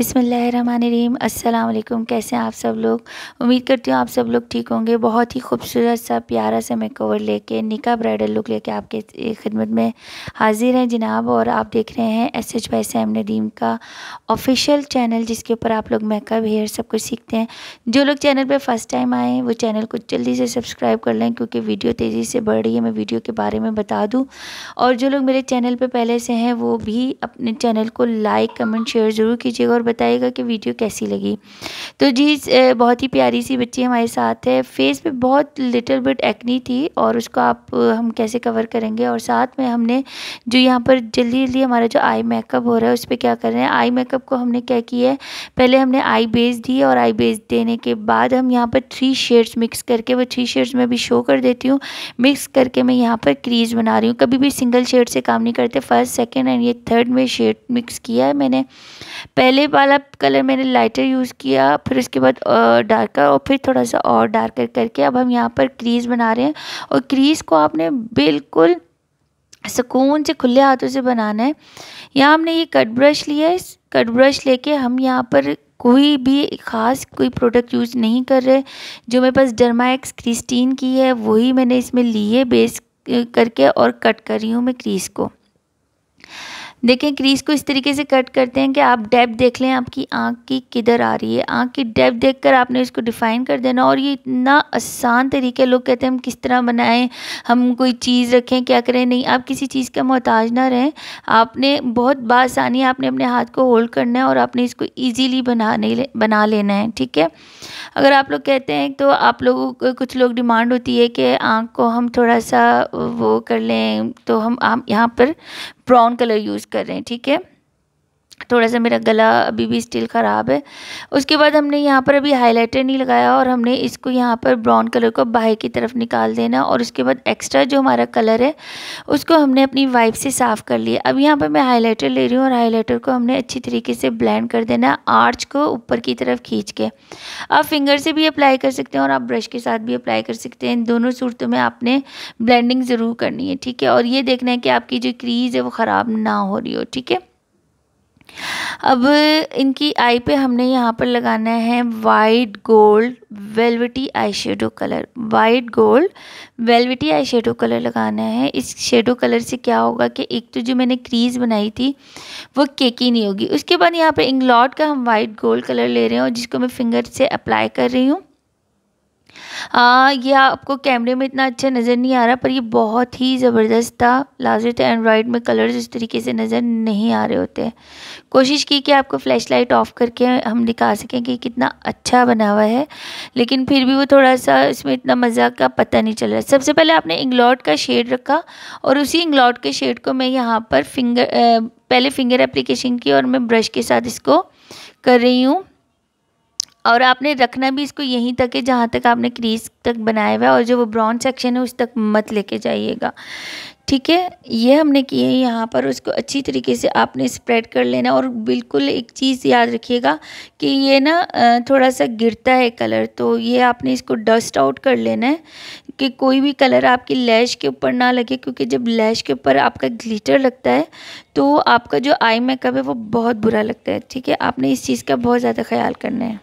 बिसमीम अस्सलाम कैसे हैं आप सब लोग उम्मीद करती हूँ आप सब लोग ठीक होंगे बहुत ही खूबसूरत सा प्यारा सा ले लेके निका ब्राइडल लुक लेके आपके खिदमत में हाजिर हैं जनाब और आप देख रहे हैं S H Y Sam Nadeem का ऑफिशियल चैनल जिसके ऊपर आप लोग मेकअप हेयर सब कुछ सीखते हैं जो लोग चैनल पर फ़र्स्ट टाइम आएँ वो चैनल को जल्दी से सब्सक्राइब कर लें क्योंकि वीडियो तेज़ी से बढ़ रही है मैं वीडियो के बारे में बता दूँ और जो लोग मेरे चैनल पर पहले से हैं वो भी अपने चैनल को लाइक कमेंट शेयर ज़रूर कीजिएगा और बताइएगा कि वीडियो कैसी लगी तो जी बहुत ही प्यारी सी बच्ची हमारे साथ है फेस पे बहुत लिटिल बिट एक्नी थी और उसको आप हम कैसे कवर करेंगे और साथ में हमने जो यहाँ पर जल्दी जल्दी हमारा जो आई मेकअप हो रहा है उस पर क्या कर रहे हैं आई मेकअप को हमने क्या किया है पहले हमने आई बेस दी और आई बेस देने के बाद हम यहाँ पर थ्री शेड्स मिक्स करके वो थ्री शेड्स में भी शो कर देती हूँ मिक्स करके मैं यहाँ पर क्रीज बना रही हूँ कभी भी सिंगल शेड से काम नहीं करते फर्स्ट सेकेंड एंड ये थर्ड में शेड मिक्स किया है मैंने पहले वाला कलर मैंने लाइटर यूज़ किया फिर उसके बाद डार्कर और फिर थोड़ा सा और डार्कर करके अब हम यहाँ पर क्रीज़ बना रहे हैं और क्रीज़ को आपने बिल्कुल सुकून से खुले हाथों से बनाना है यहाँ हमने ये कट ब्रश लिया है कट ब्रश लेके हम यहाँ पर कोई भी ख़ास कोई प्रोडक्ट यूज़ नहीं कर रहे जो मेरे पास डर्माएक्स क्रिस्टीन की है वही मैंने इसमें ली है बेस करके और कट कर रही हूँ मैं क्रीज़ को देखें क्रीज को इस तरीके से कट करते हैं कि आप डेप देख लें आपकी आँख की किधर आ रही है आँख की डेप देख कर आपने इसको डिफ़ाइन कर देना और ये इतना आसान तरीके लोग कहते हैं हम किस तरह बनाएं हम कोई चीज़ रखें क्या करें नहीं आप किसी चीज़ का मोहताज ना रहें आपने बहुत बासानी आपने अपने हाथ को होल्ड करना है और आपने इसको ईजीली बनाने बना लेना है ठीक है अगर आप लोग कहते हैं तो आप लोगों कुछ लोग डिमांड होती है कि आँख को हम थोड़ा सा वो कर लें तो हम आप यहाँ पर ब्राउन कलर यूज़ कर रहे हैं ठीक है थोड़ा सा मेरा गला अभी भी स्टिल ख़राब है उसके बाद हमने यहाँ पर अभी हाइलाइटर नहीं लगाया और हमने इसको यहाँ पर ब्राउन कलर को बाहर की तरफ निकाल देना और उसके बाद एक्स्ट्रा जो हमारा कलर है उसको हमने अपनी वाइप से साफ़ कर लिया अब यहाँ पर मैं हाइलाइटर ले रही हूँ और हाइलाइटर को हमने अच्छी तरीके से ब्लैंड कर देना आर्च को ऊपर की तरफ खींच के आप फिंगर से भी अप्लाई कर सकते हैं और आप ब्रश के साथ भी अप्लाई कर सकते हैं इन दोनों सूरतों में आपने ब्लैंडिंग ज़रूर करनी है ठीक है और ये देखना है कि आपकी जो क्रीज़ है वो ख़राब ना हो रही हो ठीक है अब इनकी आई पे हमने यहाँ पर लगाना है white gold velvety eye shadow colour white gold velvety eye shadow colour लगाना है इस शेडो कलर से क्या होगा कि एक तो जो मैंने क्रीज बनाई थी वो केकी नहीं होगी उसके बाद यहाँ पे इंग्लॉट का हम वाइट गोल्ड कलर ले रहे हैं और जिसको मैं फिंगर से अप्लाई कर रही हूँ यह आपको कैमरे में इतना अच्छा नज़र नहीं आ रहा पर ये बहुत ही ज़बरदस्त था लाजर था एंड्रॉयड में कलर्स इस तरीके से नज़र नहीं आ रहे होते कोशिश की कि आपको फ्लैश लाइट ऑफ़ करके हम दिखा सकें कि कितना अच्छा बना हुआ है लेकिन फिर भी वो थोड़ा सा इसमें इतना मज़ा का पता नहीं चल रहा सबसे पहले आपने इंग्लॉट का शेड रखा और उसी इंग्लॉट के शेड को मैं यहाँ पर फिंगर पहले फिंगर एप्लीकेशन की और मैं ब्रश के साथ इसको कर रही हूँ और आपने रखना भी इसको यहीं तक है जहाँ तक आपने क्रीज तक बनाया हुआ है और जो वो ब्राउन सेक्शन है उस तक मत लेके जाइएगा ठीक है ये हमने किए हैं यहाँ पर उसको अच्छी तरीके से आपने स्प्रेड कर लेना और बिल्कुल एक चीज़ याद रखिएगा कि ये ना थोड़ा सा गिरता है कलर तो ये आपने इसको डस्ट आउट कर लेना है कि कोई भी कलर आपकी लैश के ऊपर ना लगे क्योंकि जब लैश के ऊपर आपका ग्लिटर लगता है तो आपका जो आई मेकअप है वो बहुत बुरा लगता है ठीक है आपने इस चीज़ का बहुत ज़्यादा ख्याल करना है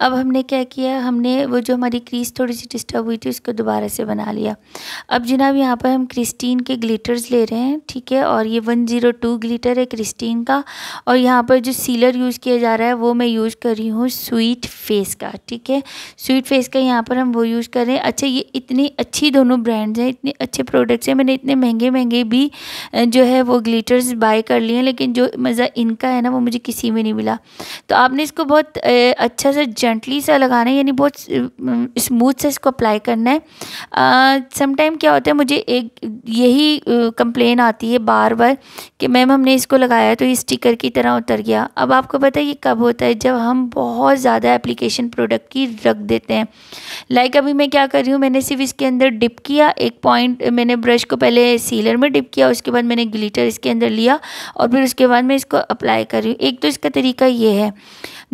अब हमने क्या किया हमने वो जो हमारी क्रीज थोड़ी सी डिस्टर्ब हुई थी उसको दोबारा से बना लिया अब जनाब यहाँ पर हम क्रिस्टीन के ग्लिटर्स ले रहे हैं ठीक है और ये वन ज़ीरो टू ग्लिटर है क्रिस्टीन का और यहाँ पर जो सीलर यूज़ किया जा रहा है वो मैं यूज़ कर रही हूँ स्वीट फेस का ठीक है स्वीट फेस का यहाँ पर हम वो यूज़ कर रहे हैं अच्छा ये इतनी अच्छी दोनों ब्रांड्स हैं इतने अच्छे प्रोडक्ट्स हैं मैंने इतने महंगे महंगे भी जो है वो ग्लीटर्स बाय कर लिए हैं लेकिन जो मज़ा इनका है ना वो मुझे किसी में नहीं मिला तो आपने इसको बहुत अच्छा से इसे जेंटली सा लगाना है यानी बहुत स्मूथ से इसको अप्लाई करना है समटाइम क्या होता है मुझे एक यही कंप्लेन आती है बार बार कि मैम हमने इसको लगाया तो ये स्टिकर की तरह उतर गया अब आपको पता है ये कब होता है जब हम बहुत ज़्यादा एप्लीकेशन प्रोडक्ट की रख देते हैं लाइक like अभी मैं क्या कर रही हूँ मैंने सिर्फ इसके अंदर डिप किया एक पॉइंट मैंने ब्रश को पहले सीलर में डिप किया उसके बाद मैंने ग्लीटर इसके अंदर लिया और फिर उसके बाद मैं इसको अप्लाई कर रही हूँ एक तो इसका तरीका ये है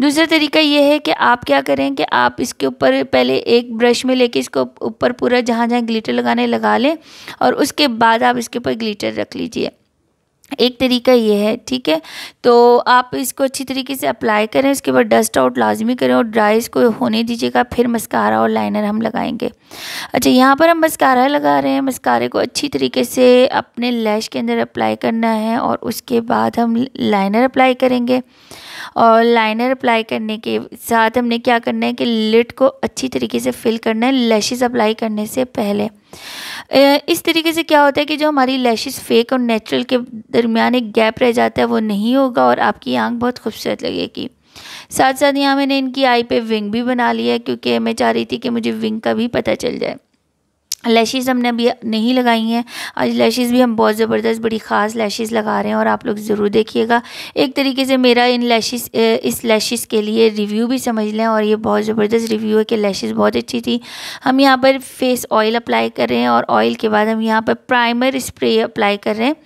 दूसरा तरीका ये है कि आप क्या करें कि आप इसके ऊपर पहले एक ब्रश में लेके इसको ऊपर पूरा जहाँ जहाँ ग्लिटर लगाने लगा लें और उसके बाद आप इसके ऊपर ग्लिटर रख लीजिए एक तरीका ये है ठीक है तो आप इसको अच्छी तरीके से अप्लाई करें उसके बाद डस्ट आउट लाजमी करें और ड्राई इसको होने दीजिएगा फिर मस्कारा और लाइनर हम लगाएंगे अच्छा यहाँ पर हम मस्कारा लगा रहे हैं मस्कारे को अच्छी तरीके से अपने लैश के अंदर अप्लाई करना है और उसके बाद हम लाइनर अप्लाई करेंगे और लाइनर अप्लाई करने के साथ हमने क्या करना है कि लिट को अच्छी तरीके से फिल करना है लैशेज़ अप्लाई करने से पहले इस तरीके से क्या होता है कि जो हमारी लैशेस फेक और नेचुरल के दरमियान एक गैप रह जाता है वो नहीं होगा और आपकी आंख बहुत खूबसूरत लगेगी साथ साथ यहाँ मैंने इनकी आई पे विंग भी बना लिया है क्योंकि मैं चाह रही थी कि मुझे विंग का भी पता चल जाए लैशेज़ हमने अभी नहीं लगाई हैं आज लैशेज़ भी हम बहुत ज़बरदस्त बड़ी ख़ास लैशेज़ लगा रहे हैं और आप लोग ज़रूर देखिएगा एक तरीके से मेरा इन लैशेज़ इस लैशेज़ के लिए रिव्यू भी समझ लें और ये बहुत ज़बरदस्त रिव्यू है कि लैशेज़ बहुत अच्छी थी हम यहाँ पर फेस ऑयल अप्लाई कर रहे हैं और ऑयल के बाद हम यहाँ पर प्राइमर स्प्रे अप्लाई कर रहे हैं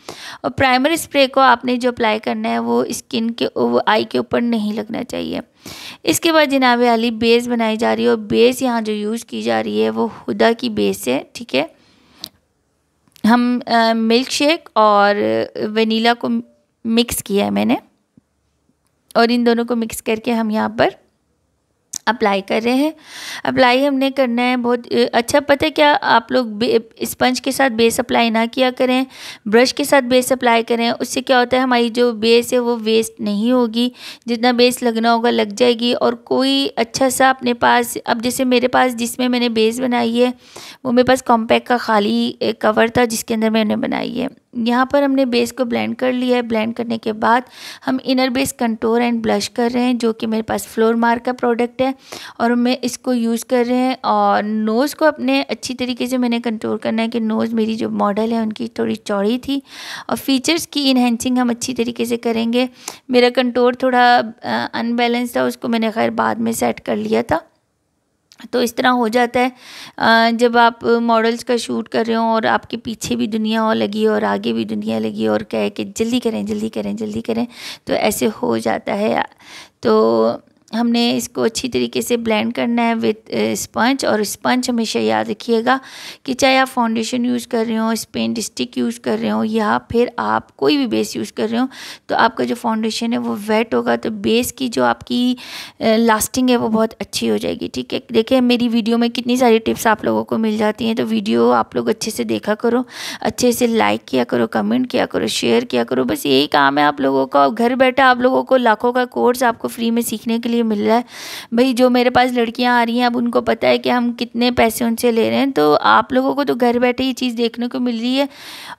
और प्राइमर स्प्रे को आपने जो अप्लाई करना है वो स्किन के आई के ऊपर नहीं लगना चाहिए इसके बाद जनाब अली बेस बनाई जा रही है और बेस यहाँ जो यूज़ की जा रही है वो हुदा की बेस है ठीक है हम आ, मिल्क शेक और वनीला को मिक्स किया है मैंने और इन दोनों को मिक्स करके हम यहाँ पर अप्लाई कर रहे हैं अप्लाई हमने करना है बहुत अच्छा पता है क्या आप लोग स्पंज के साथ बेस अप्लाई ना किया करें ब्रश के साथ बेस अप्लाई करें उससे क्या होता है हमारी जो बेस है वो वेस्ट नहीं होगी जितना बेस लगना होगा लग जाएगी और कोई अच्छा सा अपने पास अब जैसे मेरे पास जिसमें मैंने बेस बनाई है वो मेरे पास कॉम्पैक्ट का खाली कवर था जिसके अंदर मैंने बनाई है यहाँ पर हमने बेस को ब्लेंड कर लिया है ब्लेंड करने के बाद हम inner base contour and blush कर रहे हैं जो कि मेरे पास फ्लोर मार्क का प्रोडक्ट है और मैं इसको यूज़ कर रहे हैं और नोज़ को अपने अच्छी तरीके से मैंने कंटोर करना है कि नोज़ मेरी जो मॉडल है उनकी थोड़ी चौड़ी थी और फीचर्स की इन्हेंसिंग हम अच्छी तरीके से करेंगे मेरा कंटोर थोड़ा अनबैलेंस था उसको मैंने खैर बाद में सेट कर लिया था तो इस तरह हो जाता है जब आप मॉडल्स का शूट कर रहे हो और आपके पीछे भी दुनिया और लगी और आगे भी दुनिया लगी और कहे कि जल्दी करें जल्दी करें जल्दी करें तो ऐसे हो जाता है तो हमने इसको अच्छी तरीके से ब्लेंड करना है विथ स्पंज uh, और स्पंज हमेशा याद रखिएगा कि चाहे आप फाउंडेशन यूज़ कर रहे हो पेंट स्टिक यूज़ कर रहे हो या फिर आप कोई भी बेस यूज़ कर रहे हो तो आपका जो फाउंडेशन है वो वेट होगा तो बेस की जो आपकी लास्टिंग uh, है वो बहुत अच्छी हो जाएगी ठीक है देखिए मेरी वीडियो में कितनी सारी टिप्स आप लोगों को मिल जाती हैं तो वीडियो आप लोग अच्छे से देखा करो अच्छे से लाइक किया करो कमेंट किया करो शेयर किया करो बस यही काम है आप लोगों का घर बैठा आप लोगों को लाखों का कोर्स आपको फ्री में सीखने के लिए लिए मिल रहा है भाई जो मेरे पास लड़कियाँ आ रही हैं अब उनको पता है कि हम कितने पैसे उनसे ले रहे हैं तो आप लोगों को तो घर बैठे ये चीज़ देखने को मिल रही है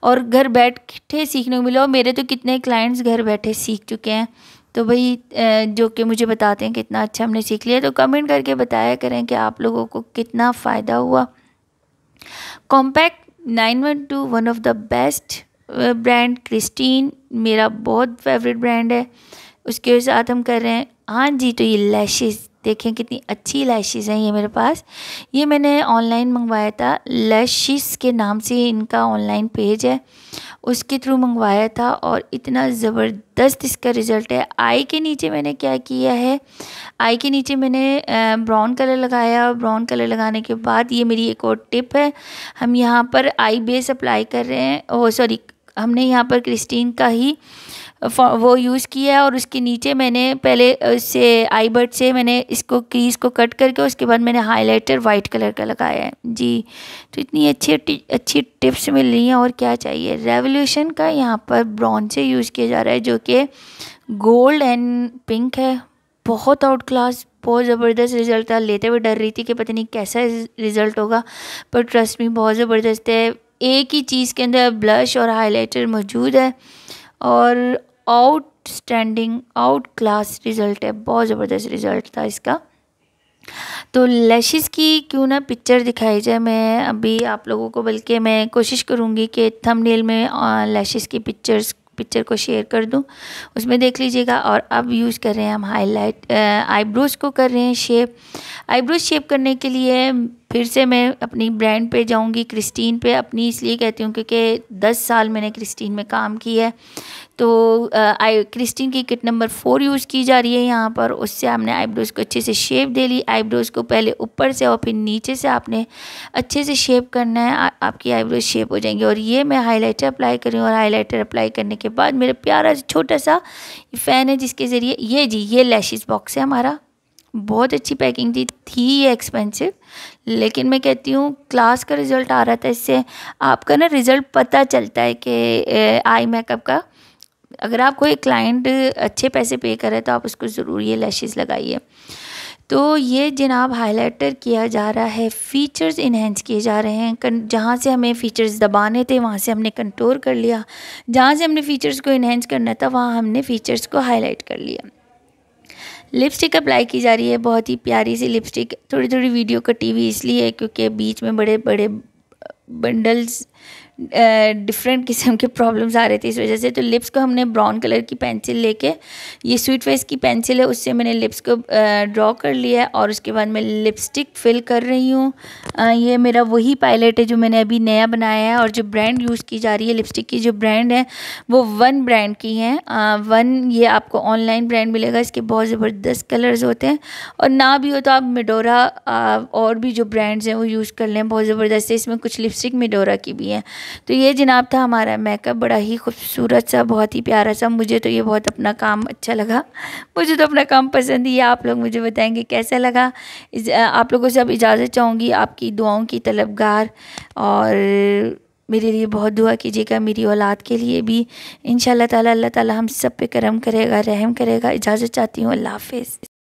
और घर बैठे सीखने को मिला और मेरे तो कितने क्लाइंट्स घर बैठे सीख चुके हैं तो भाई जो कि मुझे बताते हैं कितना अच्छा हमने सीख लिया तो कमेंट करके बताया करें कि आप लोगों को कितना फ़ायदा हुआ compact nine one two one of the best brand Christine मेरा बहुत फेवरेट ब्रांड है उसके साथ हम कर रहे हैं हाँ जी तो ये लैशेस देखें कितनी अच्छी लैशेज़ हैं ये मेरे पास ये मैंने ऑनलाइन मंगवाया था लैशिस के नाम से इनका ऑनलाइन पेज है उसके थ्रू मंगवाया था और इतना ज़बरदस्त इसका रिज़ल्ट है आई के नीचे मैंने क्या किया है आई के नीचे मैंने ब्राउन कलर लगाया और ब्राउन कलर लगाने के बाद ये मेरी एक और टिप है हम यहाँ पर आई बेस अप्लाई कर रहे हैं ओ सॉरी हमने यहाँ पर क्रिस्टीन का ही वो यूज़ किया है और उसके नीचे मैंने पहले इससे आई बर्ड से मैंने इसको क्रीज़ को कट करके उसके बाद मैंने हाइलाइटर वाइट कलर का लगाया है जी तो इतनी अच्छी अच्छी टिप्स मिल रही हैं और क्या चाहिए रेवोल्यूशन का यहाँ पर ब्राउन से यूज़ किया जा रहा है जो कि गोल्ड एंड पिंक है बहुत आउट क्लास बहुत ज़बरदस्त रिज़ल्ट था लेते हुए डर रही थी कि पता नहीं कैसा रिज़ल्ट होगा पर ट्रस्ट में बहुत ज़बरदस्त है एक ही चीज़ के अंदर ब्लश और हाइलाइटर मौजूद है और outstanding outclass result है बहुत ज़बरदस्त रिज़ल्ट था इसका तो लैशेस की क्यों ना पिक्चर दिखाई जाए मैं अभी आप लोगों को बल्कि मैं कोशिश करूँगी कि थंबनेल में लैशेस की पिक्चर्स पिक्चर को शेयर कर दूँ उसमें देख लीजिएगा और अब यूज़ कर रहे हैं हम हाईलाइट आईब्रोज़ को कर रहे हैं शेप आईब्रोज शेप करने के लिए फिर से मैं अपनी ब्रांड पे जाऊंगी क्रिस्टीन पे अपनी इसलिए कहती हूँ क्योंकि दस साल मैंने क्रिस्टीन में काम किया है तो आई क्रिस्टीन की किट नंबर फोर यूज़ की जा रही है यहाँ पर उससे आपने आईब्रोज़ को अच्छे से शेप दे ली आईब्रोज़ को पहले ऊपर से और फिर नीचे से आपने अच्छे से शेप करना है आ, आपकी आईब्रोज शेप हो जाएंगी और ये मैं हाइलाइटर अप्लाई करी और हाइलाइटर अप्लाई करने के बाद मेरा प्यारा छोटा सा फैन है जिसके ज़रिए ये जी ये लैशेज़ बॉक्स है हमारा बहुत अच्छी पैकिंग थी थी ये एक्सपेंसिव लेकिन मैं कहती हूँ क्लास का रिज़ल्ट आ रहा था इससे आपका ना रिज़ल्ट पता चलता है कि आई मेकअप का अगर आप कोई क्लाइंट अच्छे पैसे पे करे तो आप उसको ज़रूर ये लैशेस लगाइए तो ये जनाब हाइलाइटर किया जा रहा है फीचर्स इन्हेंस किए जा रहे हैं जहाँ से हमें फीचर्स दबाने थे वहाँ से हमने कंट्रोल कर लिया जहाँ से हमने फीचर्स को इन्हेंस करना था वहाँ हमने फीचर्स को हाईलाइट कर लिया लिपस्टिक अप्लाई की जा रही है बहुत ही प्यारी सी लिपस्टिक थोड़ी थोड़ी वीडियो कटी हुई इसलिए है क्योंकि बीच में बड़े बड़े बंडल्स डिफरेंट किस्म के प्रॉब्लम्स आ रहे थे इस वजह से तो लिप्स को हमने ब्राउन कलर की पेंसिल लेके ये स्वीट फेस की पेंसिल है उससे मैंने लिप्स को ड्रॉ कर लिया है और उसके बाद मैं लिपस्टिक फिल कर रही हूँ ये मेरा वही पायलट है जो मैंने अभी नया बनाया है और जो ब्रांड यूज़ की जा रही है लिपस्टिक की जो ब्रांड है वो वन ब्रांड की हैं वन ये आपको ऑनलाइन ब्रांड मिलेगा इसके बहुत ज़बरदस्त कलर्स होते हैं और ना भी हो तो आप मिडोरा और भी जो ब्रांड्स हैं वो यूज़ कर लें बहुत ज़बरदस्त है इसमें कुछ लिपस्टिक मिडोरा की भी है तो ये जनाब था हमारा मेकअप बड़ा ही खूबसूरत सा बहुत ही प्यारा सा मुझे तो ये बहुत अपना काम अच्छा लगा मुझे तो अपना काम पसंद ही है आप लोग मुझे बताएंगे कैसा लगा आप लोगों से अब इजाज़त चाहूँगी आपकी दुआओं की तलबगार और मेरे लिए बहुत दुआ कीजिएगा मेरी औलाद के लिए भी इन ताला अल्लाह ताला हम सब पे करम करेगा रहम करेगा इजाज़त चाहती हूँ अल्लाह हाफिज़